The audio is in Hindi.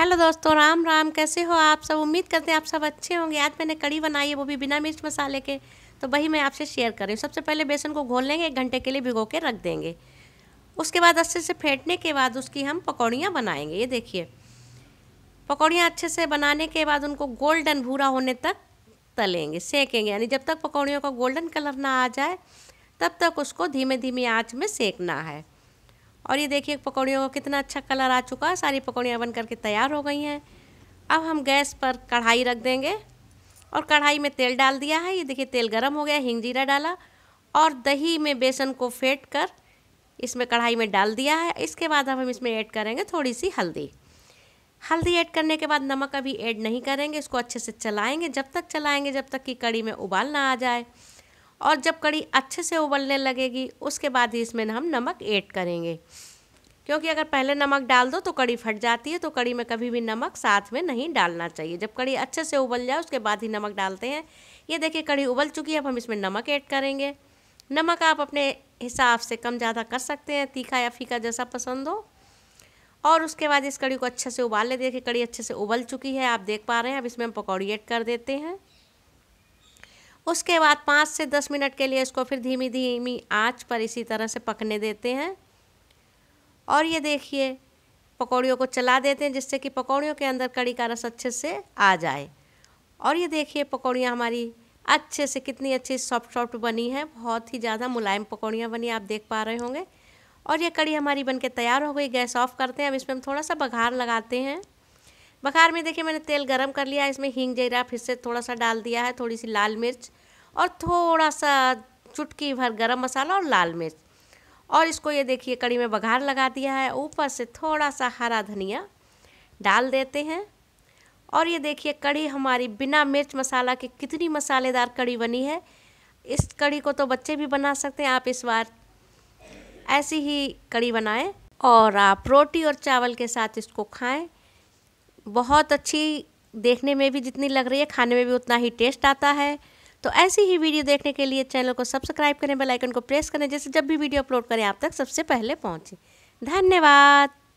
हेलो दोस्तों राम राम कैसे हो आप सब उम्मीद करते हैं आप सब अच्छे होंगे आज मैंने कड़ी बनाई है वो भी बिना मिर्च मसाले के तो वही मैं आपसे शेयर कर रही हूँ सबसे पहले बेसन को घोल लेंगे एक घंटे के लिए भिगो के रख देंगे उसके बाद अच्छे से फेंटने के बाद उसकी हम पकौड़ियाँ बनाएंगे ये देखिए पकौड़ियाँ अच्छे से बनाने के बाद उनको गोल्डन भूरा होने तक तलेंगे सेकेंगे यानी जब तक पकौड़ियों का गोल्डन कलर ना आ जाए तब तक उसको धीमे धीमे आँच में सेकना है और ये देखिए पकौड़ियों का कितना अच्छा कलर आ चुका है सारी पकौड़ियाँ बन करके तैयार हो गई हैं अब हम गैस पर कढ़ाई रख देंगे और कढ़ाई में तेल डाल दिया है ये देखिए तेल गर्म हो गया हिंग जीरा डाला और दही में बेसन को फेंट कर इसमें कढ़ाई में डाल दिया है इसके बाद अब हम इसमें ऐड करेंगे थोड़ी सी हल्दी हल्दी ऐड करने के बाद नमक अभी ऐड नहीं करेंगे इसको अच्छे से चलाएंगे जब तक चलाएंगे जब तक कि कड़ी में उबाल ना आ जाए और जब कड़ी अच्छे से उबलने लगेगी उसके बाद ही इसमें हम नमक ऐड करेंगे क्योंकि अगर पहले नमक डाल दो तो कड़ी फट जाती है तो कड़ी में कभी भी नमक साथ में नहीं डालना चाहिए जब कड़ी अच्छे से उबल जाए उसके बाद ही नमक डालते हैं ये देखिए कड़ी उबल चुकी है अब हम इसमें नमक ऐड करेंगे नमक आप अपने हिसाब से कम ज़्यादा कर सकते हैं तीखा या फीका जैसा पसंद हो और उसके बाद इस कड़ी को अच्छे से उबाल ले देखिए कड़ी अच्छे से उबल चुकी है आप देख पा रहे हैं अब इसमें हम पकौड़ी ऐड कर देते हैं उसके बाद पाँच से दस मिनट के लिए इसको फिर धीमी धीमी आँच पर इसी तरह से पकने देते हैं और ये देखिए पकौड़ियों को चला देते हैं जिससे कि पकौड़ियों के अंदर कड़ी का रस अच्छे से आ जाए और ये देखिए पकौड़ियाँ हमारी अच्छे से कितनी अच्छी सॉफ्ट सॉफ्ट बनी है बहुत ही ज़्यादा मुलायम पकौड़ियाँ बनी आप देख पा रहे होंगे और ये कड़ी हमारी बन के तैयार हो गई गैस ऑफ करते हैं अब इसमें हम थोड़ा सा बघार लगाते हैं बघार में देखिए मैंने तेल गरम कर लिया इसमें हींग जीरा फिर से थोड़ा सा डाल दिया है थोड़ी सी लाल मिर्च और थोड़ा सा चुटकी भर गरम मसाला और लाल मिर्च और इसको ये देखिए कड़ी में बघार लगा दिया है ऊपर से थोड़ा सा हरा धनिया डाल देते हैं और ये देखिए कड़ी हमारी बिना मिर्च मसाला के कितनी मसालेदार कड़ी बनी है इस कड़ी को तो बच्चे भी बना सकते हैं आप इस बार ऐसी ही कड़ी बनाएं और आप रोटी और चावल के साथ इसको खाएं बहुत अच्छी देखने में भी जितनी लग रही है खाने में भी उतना ही टेस्ट आता है तो ऐसी ही वीडियो देखने के लिए चैनल को सब्सक्राइब करें बेलाइकन को प्रेस करें जैसे जब भी वीडियो अपलोड करें आप तक सबसे पहले पहुँचें धन्यवाद